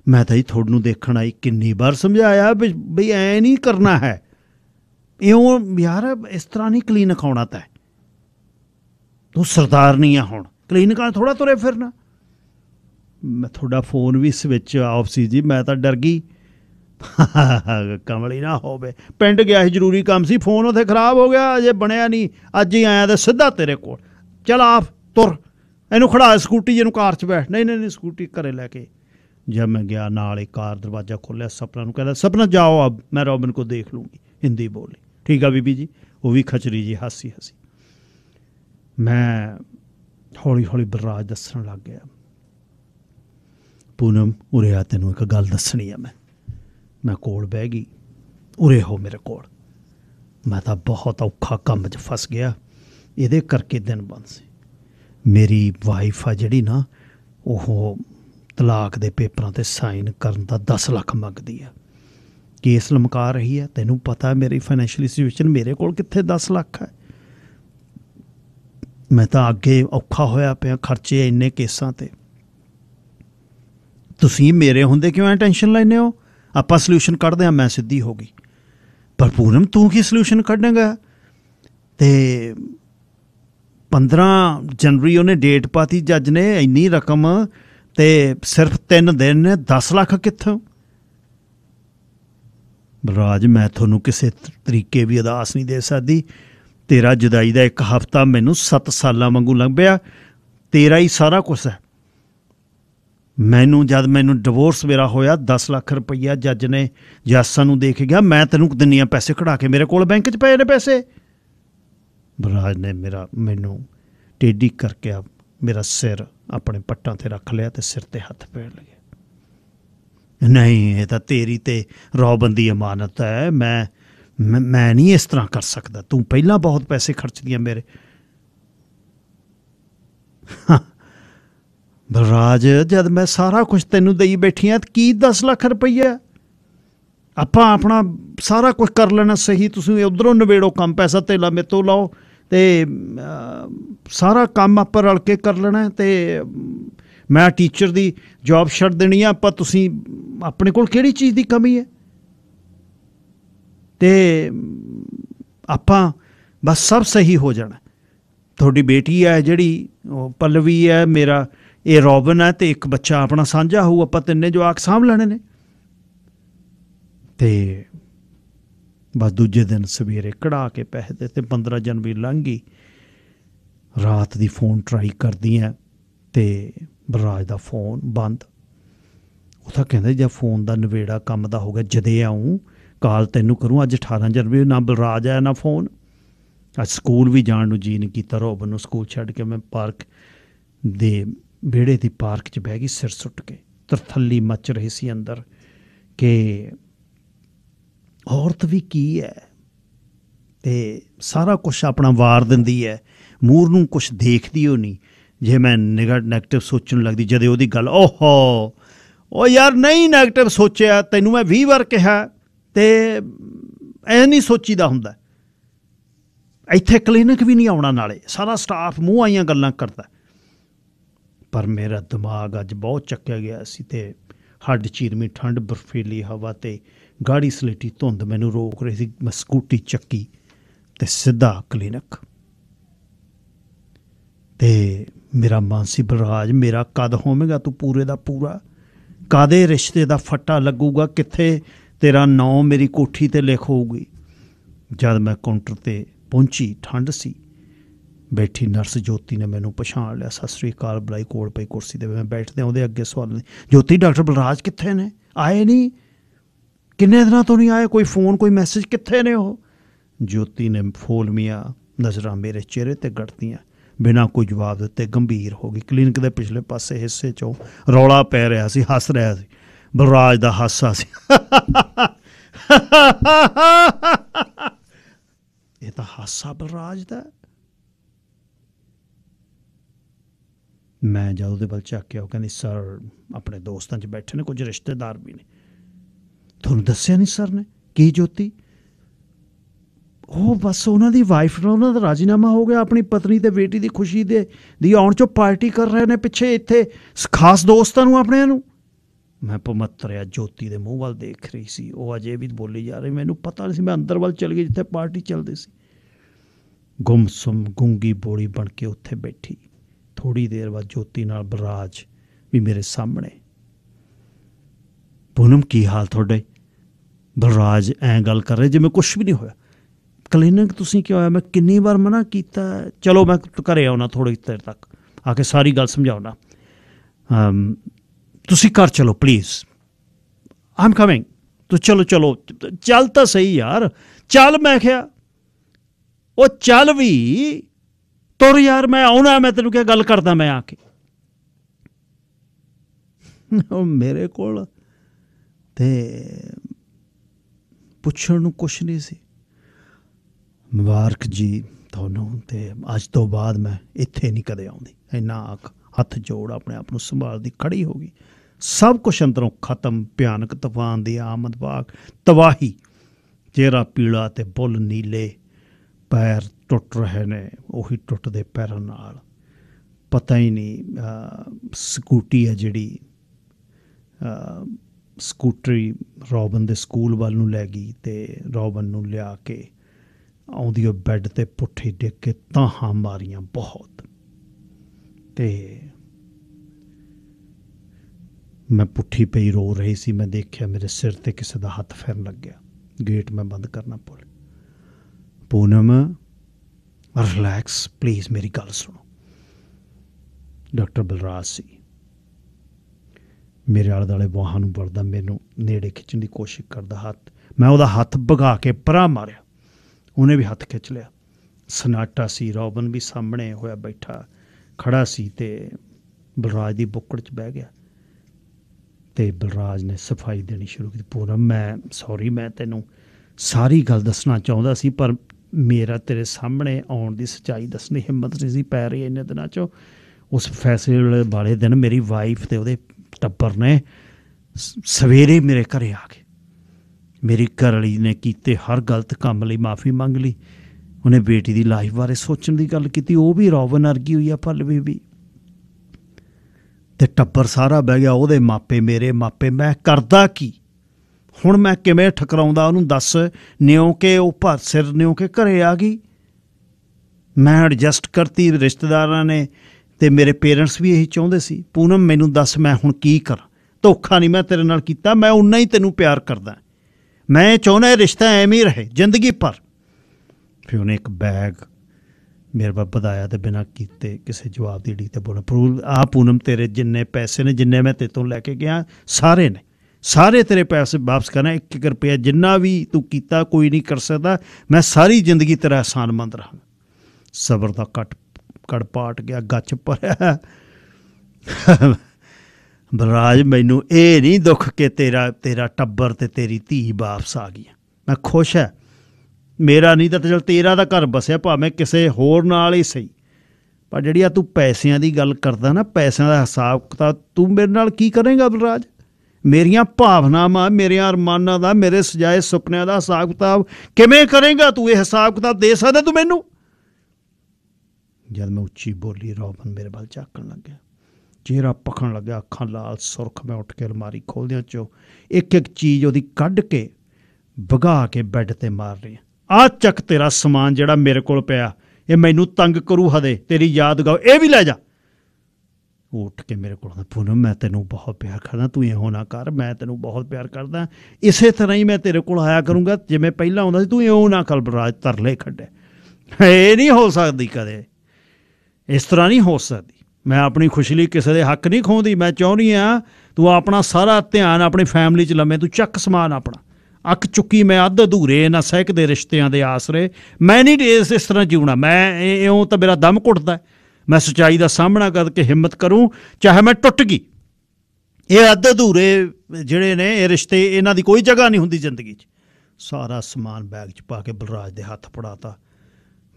ਮੈਂ ਤਾਂ ਹੀ ਤੁਹਾਨੂੰ ਦੇਖਣ ਆਈ ਕਿੰਨੀ ਵਾਰ ਸਮਝਾਇਆ ਵੀ ਐ ਨਹੀਂ ਕਰਨਾ ਹੈ ਇਉਂ ਯਾਰ ਇਸ ਤਰ੍ਹਾਂ ਨਹੀਂ ਕਲੀਨ ਖਾਉਣਾ ਤੈ ਤੂੰ ਸਰਦਾਰ ਨਹੀਂ ਆ ਹੁਣ ਕਲੀਨ ਕਾ ਥੋੜਾ ਤੁਰੇ ਫਿਰਨਾ ਮੈਂ ਤੁਹਾਡਾ ਫੋਨ ਵੀ ਸਵਿਚ ਆਫ ਸੀ ਜੀ ਮੈਂ ਤਾਂ ਡਰ ਗਈ *laughs* ਕਮਲੀ ਨਾ ਹੋਵੇ ਪਿੰਡ ਗਿਆ ਸੀ ਜ਼ਰੂਰੀ ਕੰਮ ਸੀ ਫੋਨ ਉਥੇ ਖਰਾਬ ਹੋ ਗਿਆ ਅਜੇ ਬਣਿਆ ਨਹੀਂ ਅੱਜ ਹੀ ਆਇਆ ਤੇ ਸਿੱਧਾ ਤੇਰੇ ਕੋਲ ਚਲ ਆਫ ਤੁਰ ਇਹਨੂੰ ਖੜਾ ਸਕੂਟੀ ਇਹਨੂੰ ਕਾਰ 'ਚ ਬੈਠ ਨਹੀਂ ਨਹੀਂ ਸਕੂਟੀ ਘਰੇ ਲੈ ਕੇ ਜਦ ਮੈਂ ਗਿਆ ਨਾਲ ਇੱਕ ਕਾਰ ਦਰਵਾਜ਼ਾ ਖੋਲਿਆ ਸਪਨਾ ਨੂੰ ਕਹਿੰਦਾ ਸਪਨਾ ਜਾਓ ਅਬ ਮੈਂ ਰੋਬਨ ਕੋ ਦੇਖ ਲੂੰਗੀ ਹਿੰਦੀ ਬੋਲੀ ਠੀਕ ਆ ਬੀਬੀ ਜੀ ਉਹ ਵੀ ਖਚਰੀ ਜੀ ਹਾਸੀ ਹਾਸੀ ਮੈਂ ਹੌਲੀ ਹੌਲੀ ਬਰਾਜ ਦੱਸਣ ਲੱਗ ਗਿਆ ਪੂਨਮ ਉਰੇ ਆ ਤੈਨੂੰ ਇੱਕ ਗੱਲ ਦੱਸਣੀ ਆ ਮੈਂ ਮੈਂ ਕੋਲ ਬਹਿ ਗਈ ਉਰੇ ਹੋ ਮੇਰੇ ਕੋਲ ਮੈਂ ਤਾਂ ਬਹੁਤ ਔਖਾ ਕੰਮ 'ਚ ਫਸ ਗਿਆ ਇਹਦੇ ਕਰਕੇ ਦਿਨ ਬੰਦ ਸੀ ਮੇਰੀ ਵਾਈਫ ਆ ਜਿਹੜੀ ਨਾ ਉਹ ਤਲਾਕ ਦੇ ਪੇਪਰਾਂ ਤੇ ਸਾਈਨ ਕਰਨ ਦਾ 10 ਲੱਖ ਮੰਗਦੀ ਆ ਕੇਸ ਲਮਕਾ ਰਹੀ ਹੈ ਤੈਨੂੰ ਪਤਾ ਮੇਰੀ ਫਾਈਨੈਂਸ਼ੀਅਲ ਸਿਚੁਏਸ਼ਨ ਮੇਰੇ ਕੋਲ ਕਿੱਥੇ 10 ਲੱਖ ਹੈ ਮੈਂ ਤਾਂ ਅੱਗੇ ਔਖਾ ਹੋਇਆ ਪਿਆ ਖਰਚੇ ਇੰਨੇ ਕੇਸਾਂ ਤੇ ਤੁਸੀਂ ਮੇਰੇ ਹੁੰਦੇ ਕਿਉਂ ਐ ਟੈਨਸ਼ਨ ਲੈਨੇ ਹੋ ਆਪਾਂ ਸੋਲੂਸ਼ਨ ਕੱਢਦੇ ਆ ਮੈਂ ਸਿੱਧੀ ਹੋ ਗਈ ਪਰ ਪੂਰਨ ਤੂੰ ਕੀ ਸੋਲੂਸ਼ਨ ਕੱਢੇਗਾ ਤੇ 15 ਜਨਵਰੀ ਉਹਨੇ ਡੇਟ ਪਾਤੀ ਜੱਜ ਨੇ ਇੰਨੀ ਰਕਮ ਤੇ ਸਿਰਫ 3 ਦਿਨ ਨੇ 10 ਲੱਖ ਕਿੱਥੋਂ ਬਲਰਾਜ ਮੈਂ ਤੁਹਾਨੂੰ ਕਿਸੇ ਤਰੀਕੇ ਵੀ ਅਦਾਸ ਨਹੀਂ ਦੇ ਸਕਦੀ ਤੇਰਾ ਜੁਦਾਈ ਦਾ ਇੱਕ ਹਫਤਾ ਮੈਨੂੰ 7 ਸਾਲਾਂ ਵਾਂਗੂ ਲੰਘਿਆ ਤੇਰਾ ਹੀ ਸਾਰਾ ਕੁਝ ਹੈ ਮੈਨੂੰ ਜਦ ਮੈਨੂੰ ਡਿਵੋਰਸ ਮੇਰਾ ਹੋਇਆ 10 ਲੱਖ ਰੁਪਈਆ ਜੱਜ ਨੇ ਜਾਸਾ ਨੂੰ ਦੇਖ ਗਿਆ ਮੈਂ ਤੈਨੂੰ ਕਿੰਨੀਆਂ ਪੈਸੇ ਕਢਾ ਕੇ ਮੇਰੇ ਕੋਲ ਬੈਂਕ 'ਚ ਪਏ ਨੇ ਪੈਸੇ ਬਰਾਜ ਨੇ ਮੇਰਾ ਮੈਨੂੰ ਟੇਡੀ ਕਰਕੇ ਮੇਰਾ ਸਿਰ ਆਪਣੇ ਪੱਟਾਂ ਤੇ ਰੱਖ ਲਿਆ ਤੇ ਸਿਰ ਤੇ ਹੱਥ ਫੇਰ ਲਿਆ ਨਹੀਂ ਇਹ ਤਾਂ ਤੇਰੀ ਤੇ ਰੌਬੰਦੀ ਅਮਾਨਤ ਹੈ ਮੈਂ ਮੈਂ ਨਹੀਂ ਇਸ ਤਰ੍ਹਾਂ ਕਰ ਸਕਦਾ ਤੂੰ ਪਹਿਲਾਂ ਬਹੁਤ ਪੈਸੇ ਖਰਚਦੀਆਂ ਮੇਰੇ ਬਰਾਜ ਜਦ ਮੈਂ ਸਾਰਾ ਕੁਝ ਤੈਨੂੰ ਦੇਈ ਬੈਠੀ ਆ ਕੀ 10 ਲੱਖ ਰੁਪਈਆ ਆਪਾਂ ਆਪਣਾ ਸਾਰਾ ਕੁਝ ਕਰ ਲੈਣਾ ਸਹੀ ਤੁਸੀਂ ਉਧਰੋਂ ਨਵੇੜੋ ਕੰਮ ਪੈਸਾ ਤੇਲਾ ਮੇਤੋਂ ਲਾਓ ਤੇ ਸਾਰਾ ਕੰਮ ਆਪਰ ਰਲ ਕੇ ਕਰ ਲੈਣਾ ਤੇ ਮੈਂ ਟੀਚਰ ਦੀ ਜੌਬ ਛੱਡ ਦੇਣੀ ਆ ਪਰ ਤੁਸੀਂ ਆਪਣੇ ਕੋਲ ਕਿਹੜੀ ਚੀਜ਼ ਦੀ ਕਮੀ ਹੈ ਤੇ ਆਪਾਂ ਬਸ ਸਭ ਸਹੀ ਹੋ ਜਾਣਾ ਤੁਹਾਡੀ ਬੇਟੀ ਹੈ ਜਿਹੜੀ ਪਲਵੀ ਹੈ ਮੇਰਾ ਇਹ ਰੋਬਨ ਹੈ ਤੇ ਇੱਕ ਬੱਚਾ ਆਪਣਾ ਸਾਂਝਾ ਹੋਊ ਆਪਾਂ ਤਿੰਨੇ ਜੋ ਆਖ ਸਾਂਭ ਲੈਣੇ ਨੇ ਤੇ ਬਸ ਦੂਜੇ ਦਿਨ ਸਵੇਰੇ ਕਢਾ ਕੇ ਪੈਸੇ ਤੇ 15 ਜਨਵਰੀ ਲੰਘ ਗਈ ਰਾਤ ਦੀ ਫੋਨ ਟਰਾਈ ਕਰਦੀ ਆ ਤੇ ਬਰਾਜ ਦਾ ਫੋਨ ਬੰਦ ਉਹ ਤਾਂ ਕਹਿੰਦਾ ਜੇ ਫੋਨ ਦਾ ਨਵੇੜਾ ਕੰਮ ਦਾ ਹੋ ਗਿਆ ਜਦੇ ਆਉਂ ਕਾਲ ਤੈਨੂੰ ਕਰੂੰ ਅੱਜ 18 ਜਨਵਰੀ ਨਾ ਬਲਰਾਜ ਆਇਆ ਨਾ ਫੋਨ ਅੱਜ ਸਕੂਲ ਵੀ ਜਾਣ ਨੂੰ ਜੀਨ ਕੀਤਾ ਰੋਬ ਨੂੰ ਸਕੂਲ ਛੱਡ ਕੇ ਮੈਂ ਪਾਰਕ ਦੇ ਵਿਹੜੇ ਦੀ ਪਾਰਕ 'ਚ ਬਹਿ ਗਈ ਸਿਰ ਸੁੱਟ ਕੇ ਤਰਥੱਲੀ ਮੱਚ ਰਹੀ ਸੀ ਅੰਦਰ ਕਿ ਔਰਤ ਵੀ ਕੀ ਹੈ ਤੇ ਸਾਰਾ ਕੁਝ ਆਪਣਾ ਵਾਰ ਦਿੰਦੀ ਹੈ ਮੂਰ ਨੂੰ ਕੁਝ ਦੇਖਦੀ ਹੋ ਨਹੀਂ ਜੇ ਮੈਂ ਨੈਗੇਟਿਵ ਸੋਚਣ ਲੱਗਦੀ ਜਦੇ ਉਹਦੀ ਗੱਲ ਓਹੋ ਓ ਯਾਰ ਨਹੀਂ ਨੈਗੇਟਿਵ ਸੋਚਿਆ ਤੈਨੂੰ ਮੈਂ 20 ਵਾਰ ਕਿਹਾ ਤੇ ਐ ਨਹੀਂ ਸੋਚੀਦਾ ਹੁੰਦਾ ਇੱਥੇ ਕਲੀਨਿਕ ਵੀ ਨਹੀਂ ਆਉਣਾ ਨਾਲੇ ਸਾਰਾ ਸਟਾਫ ਮੂੰਹ ਆਈਆਂ ਗੱਲਾਂ ਕਰਦਾ ਪਰ ਮੇਰਾ ਦਿਮਾਗ ਅੱਜ ਬਹੁਤ ਚੱਕਿਆ ਗਿਆ ਸੀ ਤੇ ਹੱਡ ਚੀਰਮੀ ਠੰਡ ਬਰਫੀਲੀ ਹਵਾ ਤੇ ਗਾੜੀ ਸਲੇਟੀ ਧੁੰਦ ਮੈਨੂੰ ਰੋਕ ਰਹੀ ਸੀ ਮੈਂ ਸਕੂਟੀ ਚੱਕੀ ਤੇ ਸਿੱਧਾ ਕਲੀਨਿਕ ਤੇ ਮੇਰਾ ਮਾਨਸੀ ਬਲਰਾਜ ਮੇਰਾ ਕਦ ਹੋਵੇਗਾ ਤੂੰ ਪੂਰੇ ਦਾ ਪੂਰਾ ਕਾਦੇ ਰਿਸ਼ਤੇ ਦਾ ਫੱਟਾ ਲੱਗੂਗਾ ਕਿੱਥੇ ਤੇਰਾ ਨਾਮ ਮੇਰੀ ਕੋਠੀ ਤੇ ਲਿਖ ਹੋਊਗੀ ਜਦ ਮੈਂ ਕਾਊਂਟਰ ਤੇ ਪਹੁੰਚੀ ਠੰਡ ਸੀ ਬੈਠੀ ਨਰਸ ਜੋਤੀ ਨੇ ਮੈਨੂੰ ਪਛਾਣ ਲਿਆ ਸਤਿ ਸ੍ਰੀ ਅਕਾਲ ਬਲਾਈ ਕੋਲ ਪਈ ਕੁਰਸੀ ਤੇ ਮੈਂ ਬੈਠਦੇ ਆਉਂਦੇ ਅੱਗੇ ਸਵਾਲ ਨੇ ਜੋਤੀ ਡਾਕਟਰ ਬਲਰਾਜ ਕਿੱਥੇ ਨੇ ਆਏ ਨਹੀਂ ਕਿੰਨੇ ਦਿਨਾਂ ਤੋਂ ਨਹੀਂ ਆਏ ਕੋਈ ਫੋਨ ਕੋਈ ਮੈਸੇਜ ਕਿੱਥੇ ਨੇ ਉਹ ਜੋਤੀ ਨੇ ਫੋਲਮੀਆਂ ਨਜ਼ਰਾਂ ਮੇਰੇ ਚਿਹਰੇ ਤੇ ਗੜਤੀਆਂ ਬਿਨਾਂ ਕੋਈ ਜਵਾਬ ਦਿੱਤੇ ਗੰਭੀਰ ਹੋ ਗਈ ਕਲੀਨਿਕ ਦੇ ਪਿਛਲੇ ਪਾਸੇ ਹਿੱਸੇ 'ਚੋਂ ਰੌਲਾ ਪੈ ਰਿਹਾ ਸੀ ਹੱਸ ਰਿਹਾ ਸੀ ਬਲਰਾਜ ਦਾ ਹਾਸਾ ਸੀ ਇਹ ਤਾਂ ਹਾਸਾ ਬਲਰਾਜ ਦਾ ਮੈਂ ਜਦੋਂ ਦੇ ਵੱਲ ਚੱਕਿਆ ਉਹ ਕਹਿੰਦੀ ਸਰ ਆਪਣੇ ਦੋਸਤਾਂ 'ਚ ਬੈਠੇ ਨੇ ਕੁਝ ਰਿਸ਼ਤੇਦਾਰ ਵੀ ਨੇ ਤੁਹਾਨੂੰ ਦੱਸਿਆ ਨਹੀਂ ਸਰ ਨੇ ਕੀ ਜੋਤੀ ਉਹ ਬਸ ਉਹਨਾਂ ਦੀ ਵਾਈਫ ਨਾਲ ਉਹਨਾਂ ਦਾ ਰਾਜੀਨਾਮਾ ਹੋ ਗਿਆ ਆਪਣੀ ਪਤਨੀ ਤੇ ਬੇਟੀ ਦੀ ਖੁਸ਼ੀ ਦੇ ਦੀ ਆਉਣ ਚੋਂ ਪਾਰਟੀ ਕਰ ਰਹੇ ਨੇ ਪਿੱਛੇ ਇੱਥੇ ਖਾਸ ਦੋਸਤਾਂ ਨੂੰ ਆਪਣੇ ਨੂੰ ਮੈਂ ਪਮਤਰਿਆ ਜੋਤੀ ਦੇ ਮੂੰਹ ਵੱਲ ਦੇਖ ਰਹੀ ਸੀ ਉਹ ਅਜੇ ਵੀ ਬੋਲੀ ਜਾ ਰਹੀ ਮੈਨੂੰ ਪਤਾ ਨਹੀਂ ਸੀ ਮੈਂ ਅੰਦਰ ਵੱਲ ਚਲ ਗਈ ਜਿੱਥੇ ਪਾਰਟੀ ਚੱਲਦੀ ਸੀ ਗੁੰਮਸਮ ਗੁੰਗੀ ਬੋਲੀ ਬਣ ਕੇ ਉੱਥੇ ਬੈਠੀ ਥੋੜੀ ਦੇਰ ਬਾਅਦ ਜੋਤੀ ਨਾਲ ਬਰਾਜ ਵੀ ਮੇਰੇ ਸਾਹਮਣੇ ਪੂਨਮ ਕੀ ਹਾਲ ਤੁਹਾਡੇ ਬਲਰਾਜ ਐਂ ਗੱਲ ਕਰ ਰਿਹਾ ਜਿਵੇਂ ਕੁਝ ਵੀ ਨਹੀਂ ਹੋਇਆ ਕਲੀਨਿਕ ਤੁਸੀਂ ਕਿਉਂ ਆਇਆ ਮੈਂ ਕਿੰਨੀ ਵਾਰ ਮਨਾ ਕੀਤਾ ਚਲੋ ਮੈਂ ਘਰੇ ਆਉਣਾ ਥੋੜੀ ਦੇਰ ਤੱਕ ਆ ਕੇ ਸਾਰੀ ਗੱਲ ਸਮਝਾਉਣਾ ਤੁਸੀਂ ਘਰ ਚਲੋ ਪਲੀਜ਼ ਆਮ ਕਮਿੰਗ ਤੋ ਚਲੋ ਚਲੋ ਚੱਲ ਤਾਂ ਸਹੀ ਯਾਰ ਚੱਲ ਮੈਂ ਕਿਹਾ ਉਹ ਚੱਲ ਵੀ ਤੁਰ ਯਾਰ ਮੈਂ ਆਉਣਾ ਮੈਂ ਤੈਨੂੰ ਕਿਹਾ ਗੱਲ ਕਰਦਾ ਮੈਂ ਆ ਕੇ ਉਹ ਮੇਰੇ ਕੋਲ ਤੇ ਪੁੱਛਣ ਨੂੰ ਕੁਛ ਨਹੀਂ ਸੀ ਮੁਬਾਰਕ ਜੀ ਤੁਹਾਨੂੰ ਤੇ ਅੱਜ ਤੋਂ ਬਾਅਦ ਮੈਂ ਇੱਥੇ ਨਹੀਂ ਕਦੇ ਆਉਂਦੀ ਇੰਨਾ ਅੱਖ ਹੱਥ ਜੋੜ ਆਪਣੇ ਆਪ ਨੂੰ ਸੰਭਾਲ ਦੀ ਖੜੀ ਹੋ ਗਈ ਸਭ ਕੁਝ ਅੰਦਰੋਂ ਖਤਮ ਭਿਆਨਕ ਤੂਫਾਨ ਦੀ ਆਮਦ ਬਾਗ ਤਵਾਹੀ ਚਿਹਰਾ ਪੀਲਾ ਤੇ ਬੁੱਲ ਨੀਲੇ ਪੈਰ ਟੁੱਟ ਰਹੇ ਨੇ ਉਹੀ ਟੁੱਟਦੇ ਪੈਰਾਂ ਨਾਲ ਪਤਾ ਹੀ ਨਹੀਂ ਸਕੂਟੀ ਹੈ ਜਿਹੜੀ ਸਕੂਟਰੀ ਰੌਬਨ ਦੇ ਸਕੂਲ ਵੱਲ ਨੂੰ ਲੈ ਗਈ ਤੇ ਰੌਬਨ ਨੂੰ ਲਿਆ ਕੇ ਆਉਂਦੀ ਉਹ ਬੈੱਡ ਤੇ ਪੁੱਠੀ ਡਿੱਗ ਕੇ ਤਾਹਾਂ ਮਾਰੀਆਂ ਬਹੁਤ ਤੇ ਮੈਂ ਪੁੱਠੀ ਪਈ ਰੋ ਰਹੀ ਸੀ ਮੈਂ ਦੇਖਿਆ ਮੇਰੇ ਸਿਰ ਤੇ ਕਿਸੇ ਦਾ ਹੱਥ ਫੇਰਨ ਲੱਗਿਆ ਗੇਟ ਮੈਂ ਬੰਦ ਕਰਨਾ ਭੁੱਲ ਪੂਨਮ ਰਿਲੈਕਸ ਪਲੀਜ਼ ਮੇਰੀ ਗੱਲ ਸੁਣੋ ਡਾਕਟਰ ਬਲਰਾਜ ਸੀ ਮੇਰੇ ਆਲੇ ਦਾਲੇ ਬਾਹਾਂ ਨੂੰ ਵੜਦਾ ਮੈਨੂੰ ਨੇੜੇ ਖਿੱਚਣ ਦੀ ਕੋਸ਼ਿਸ਼ ਕਰਦਾ ਹੱਥ ਮੈਂ ਉਹਦਾ ਹੱਥ ਭਗਾ ਕੇ ਪਰਾ ਮਾਰਿਆ ਉਹਨੇ ਵੀ ਹੱਥ ਖਿੱਚ ਲਿਆ ਸਨਾਟਾ ਸੀ ਰੌਬਨ ਵੀ ਸਾਹਮਣੇ ਹੋਇਆ ਬੈਠਾ ਖੜਾ ਸੀ ਤੇ ਬਲਰਾਜ ਦੀ ਬੁੱਕੜ 'ਚ ਬਹਿ ਗਿਆ ਤੇ ਬਲਰਾਜ ਨੇ ਸਫਾਈ ਦੇਣੀ ਸ਼ੁਰੂ ਕੀਤੀ ਪੂਰਾ ਮੈਂ ਸੌਰੀ ਮੈਂ ਤੈਨੂੰ ਸਾਰੀ ਗੱਲ ਦੱਸਣਾ ਚਾਹੁੰਦਾ ਸੀ ਪਰ ਮੇਰਾ ਤੇਰੇ ਸਾਹਮਣੇ ਆਉਣ ਦੀ ਸਚਾਈ ਦੱਸਣੀ ਹਿੰਮਤ ਨਹੀਂ ਸੀ ਪੈ ਰਹੀ ਇੰਨੇ ਦਿਨਾਂ 'ਚੋਂ ਉਸ ਫੈਸਲੇ ਵਾਲੇ ਦਿਨ ਮੇਰੀ ਵਾਈਫ ਤੇ ਉਹਦੇ ਟੱਬਰ ਨੇ ਸਵੇਰੇ ਮੇਰੇ ਘਰੇ ਆ ਗਏ ਮੇਰੀ ਵਾਲੀ ਨੇ ਕੀਤੇ ਹਰ ਗਲਤ ਕੰਮ ਲਈ ਮਾਫੀ ਮੰਗ ਲਈ ਉਹਨੇ ਬੇਟੀ ਦੀ ਲਾਈਫ ਬਾਰੇ ਸੋਚਣ ਦੀ ਗੱਲ ਕੀਤੀ ਉਹ ਵੀ ਰੋਵਨ ਅਰਗੀ ਹੋਈ ਆ ਪੱਲਵੀ ਵੀ ਤੇ ਟੱਬਰ ਸਾਰਾ ਬਹਿ ਗਿਆ ਉਹਦੇ ਮਾਪੇ ਮੇਰੇ ਮਾਪੇ ਮੈਂ ਕਰਦਾ ਕੀ ਹੁਣ ਮੈਂ ਕਿਵੇਂ ਠਕਰਾਉਂਦਾ ਉਹਨੂੰ ਦੱਸ ਨਿਉ ਕੇ ਉਹ ਭਰ ਸਿਰ ਨਿਉ ਕੇ ਘਰੇ ਆ ਗਈ ਮੈਂ ਐਡਜਸਟ ਕਰਤੀ ਰਿਸ਼ਤੇਦਾਰਾਂ ਨੇ ਤੇ ਮੇਰੇ ਪੇਰੈਂਟਸ ਵੀ ਇਹੀ ਚਾਹੁੰਦੇ ਸੀ ਪੂਨਮ ਮੈਨੂੰ ਦੱਸ ਮੈਂ ਹੁਣ ਕੀ ਕਰਾਂ ਧੋਖਾ ਨਹੀਂ ਮੈਂ ਤੇਰੇ ਨਾਲ ਕੀਤਾ ਮੈਂ ਉਨਾ ਹੀ ਤੈਨੂੰ ਪਿਆਰ ਕਰਦਾ ਮੈਂ ਚਾਹੁੰਦਾ ਇਹ ਰਿਸ਼ਤਾ ਐਵੇਂ ਹੀ ਰਹੇ ਜ਼ਿੰਦਗੀ ਪਰ ਫਿਰ ਉਹਨੇ ਇੱਕ ਬੈਗ ਮੇਰੇ ਵੱਲ ਵਧਾਇਆ ਤੇ ਬਿਨਾਂ ਕੀਤੇ ਕਿਸੇ ਜਵਾਬ ਦੀ ਢੀ ਤੇ ਬੋਲ ਪ੍ਰੂਲ ਆ ਪੂਨਮ ਤੇਰੇ ਜਿੰਨੇ ਪੈਸੇ ਨੇ ਜਿੰਨੇ ਮੈਂ ਤੇਤੋਂ ਲੈ ਕੇ ਗਿਆ ਸਾਰੇ ਨੇ ਸਾਰੇ ਤੇਰੇ ਪੈਸੇ ਵਾਪਸ ਕਰਨਾ 1 ਰੁਪਿਆ ਜਿੰਨਾ ਵੀ ਤੂੰ ਕੀਤਾ ਕੋਈ ਨਹੀਂ ਕਰ ਸਕਦਾ ਮੈਂ ਸਾਰੀ ਜ਼ਿੰਦਗੀ ਤੇਰਾ ਅਹਿਸਾਨਮੰਦ ਰਹਾਂਗਾ ਸਬਰ ਦਾ ਕਟ ਕੜਪਾਟ ਗਿਆ ਗੱਚ ਭਰਿਆ ਬਲਰਾਜ ਮੈਨੂੰ ਇਹ ਨਹੀਂ ਦੁੱਖ ਕਿ ਤੇਰਾ ਤੇਰਾ ਟੱਬਰ ਤੇ ਤੇਰੀ ਧੀ ਵਾਪਸ ਆ ਗਈ ਮੈਂ ਖੁਸ਼ ਹੈ ਮੇਰਾ ਨਹੀਂ ਤਾਂ ਚਲ ਤੇਰਾ ਦਾ ਘਰ ਬਸਿਆ ਭਾਵੇਂ ਕਿਸੇ ਹੋਰ ਨਾਲ ਹੀ ਸਹੀ ਪਰ ਜਿਹੜੀ ਆ ਤੂੰ ਪੈਸਿਆਂ ਦੀ ਗੱਲ ਕਰਦਾ ਨਾ ਪੈਸਿਆਂ ਦਾ ਹਿਸਾਬ ਤਾਂ ਤੂੰ ਮੇਰੇ ਨਾਲ ਕੀ ਕਰੇਂਗਾ ਬਲਰਾਜ ਮੇਰੀਆਂ ਭਾਵਨਾਵਾਂ ਮੇਰੇ ਅਰਮਾਨਾਂ ਦਾ ਮੇਰੇ ਸਜਾਏ ਸੁਪਨਿਆਂ ਦਾ ਹਿਸਾਬ ਕਿਤਾਬ ਕਿਵੇਂ ਕਰੇਗਾ ਤੂੰ ਇਹ ਹਿਸਾਬ ਕਿਤਾਬ ਦੇ ਸਕਦਾ ਤੂੰ ਮੈਨੂੰ ਜਦ ਮੈਂ ਉੱਚੀ ਬੋਲੀ ਰੌਬਨ ਮੇਰੇ ਵੱਲ ਝਾਕਣ ਲੱਗਿਆ ਚਿਹਰਾ ਪਖਣ ਲੱਗਾ ਅੱਖਾਂ ਲਾਲ ਸੁਰਖ ਮੈਂ ਉੱਠ ਕੇ ਅਲਮਾਰੀ ਖੋਲਦਿਆਂ ਚੋਂ ਇੱਕ ਇੱਕ ਚੀਜ਼ ਉਹਦੀ ਕੱਢ ਕੇ ਭਗਾ ਕੇ ਬੈੱਡ ਤੇ ਮਾਰ ਰਹੀ ਆ ਚੱਕ ਤੇਰਾ ਸਮਾਨ ਜਿਹੜਾ ਮੇਰੇ ਕੋਲ ਪਿਆ ਇਹ ਮੈਨੂੰ ਤੰਗ ਕਰੂ ਹਦੇ ਤੇਰੀ ਯਾਦ ਗਾਓ ਇਹ ਵੀ ਲੈ ਜਾ ਉੱਠ ਕੇ ਮੇਰੇ ਕੋਲ ਪੁਨਮ ਮੈਂ ਤੈਨੂੰ ਬਹੁਤ ਪਿਆਰ ਕਰਦਾ ਤੂੰ ਇਹੋ ਨਾ ਕਰ ਮੈਂ ਤੈਨੂੰ ਬਹੁਤ ਪਿਆਰ ਕਰਦਾ ਇਸੇ ਤਰ੍ਹਾਂ ਹੀ ਮੈਂ ਤੇਰੇ ਕੋਲ ਆਇਆ ਕਰੂੰਗਾ ਜਿਵੇਂ ਪਹਿਲਾਂ ਆਉਂਦਾ ਸੀ ਤੂੰ ਇਹੋ ਨਾ ਕਲਬਰਾਜ ਤਰਲੇ ਖੱਡੇ ਇਹ ਨਹੀਂ ਹੋ ਸਕਦੀ ਕਦੇ ਇਸ ਤਰ੍ਹਾਂ ਨਹੀਂ ਹੋ ਸਕਦੀ ਮੈਂ ਆਪਣੀ ਖੁਸ਼ੀ ਲਈ ਕਿਸੇ ਦੇ ਹੱਕ ਨਹੀਂ ਖੋਹਦੀ ਮੈਂ ਚਾਹੁੰਦੀ ਆ ਤੂੰ ਆਪਣਾ ਸਾਰਾ ਧਿਆਨ ਆਪਣੀ ਫੈਮਿਲੀ 'ਚ ਲੰਮੇ ਤੂੰ ਚੱਕ ਸਮਾਨ ਆਪਣਾ ਅੱਕ ਚੁੱਕੀ ਮੈਂ ਅੱਧ ਅਧੂਰੇ ਨਾ ਦੇ ਰਿਸ਼ਤਿਆਂ ਦੇ ਆਸਰੇ ਮੈਂ ਨਹੀਂ ਇਸ ਇਸ ਤਰ੍ਹਾਂ ਜੀਉਣਾ ਮੈਂ ਇਉਂ ਤਾਂ ਮੇਰਾ ਦਮ ਘੁੱਟਦਾ ਮੈਂ ਸੱਚਾਈ ਦਾ ਸਾਹਮਣਾ ਕਰਕੇ ਹਿੰਮਤ ਕਰੂੰ ਚਾਹੇ ਮੈਂ ਟੁੱਟ ਗਈ ਇਹ ਅੱਧ ਅਧੂਰੇ ਜਿਹੜੇ ਨੇ ਇਹ ਰਿਸ਼ਤੇ ਇਹਨਾਂ ਦੀ ਕੋਈ ਜਗ੍ਹਾ ਨਹੀਂ ਹੁੰਦੀ ਜ਼ਿੰਦਗੀ 'ਚ ਸਾਰਾ ਸਮਾਨ ਬੈਗ 'ਚ ਪਾ ਕੇ ਬਲਰਾਜ ਦੇ ਹੱਥ ਫੜਾਤਾ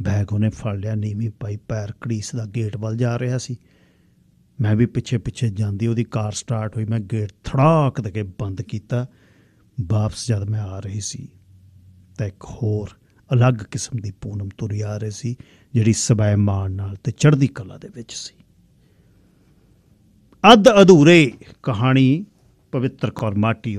ਬੈਗ ਉਹਨੇ ਫੜ ਲਿਆ ਨੀਵੀਂ ਪਾਈ ਪੈਰ ਕੜੀਸ ਦਾ ਗੇਟ ਵੱਲ ਜਾ ਰਿਹਾ ਸੀ ਮੈਂ ਵੀ ਪਿੱਛੇ ਪਿੱਛੇ ਜਾਂਦੀ ਉਹਦੀ ਕਾਰ ਸਟਾਰਟ ਹੋਈ ਮੈਂ ਗੇਟ ਥੜਾਕ ਦੇ ਕੇ ਬੰਦ ਕੀਤਾ ਵਾਪਸ ਜਦ ਮੈਂ ਆ ਰਹੀ ਸੀ ਤਾਂ ਇੱਕ ਹੋਰ ਅਲੱਗ ਕਿਸਮ ਦੀ ਪੂਨਮ ਤੁਰੀ ਆ ਰਹੀ ਸੀ ਜਿਹੜੀ ਸਬੈ ਮਾਣ ਨਾਲ ਤੇ ਚੜ੍ਹਦੀ ਕਲਾ ਦੇ ਵਿੱਚ ਸੀ ਅੱਧ ਅਧੂਰੇ ਕਹਾਣੀ ਪਵਿੱਤਰ ਕੌਰ ਮਾਟੀ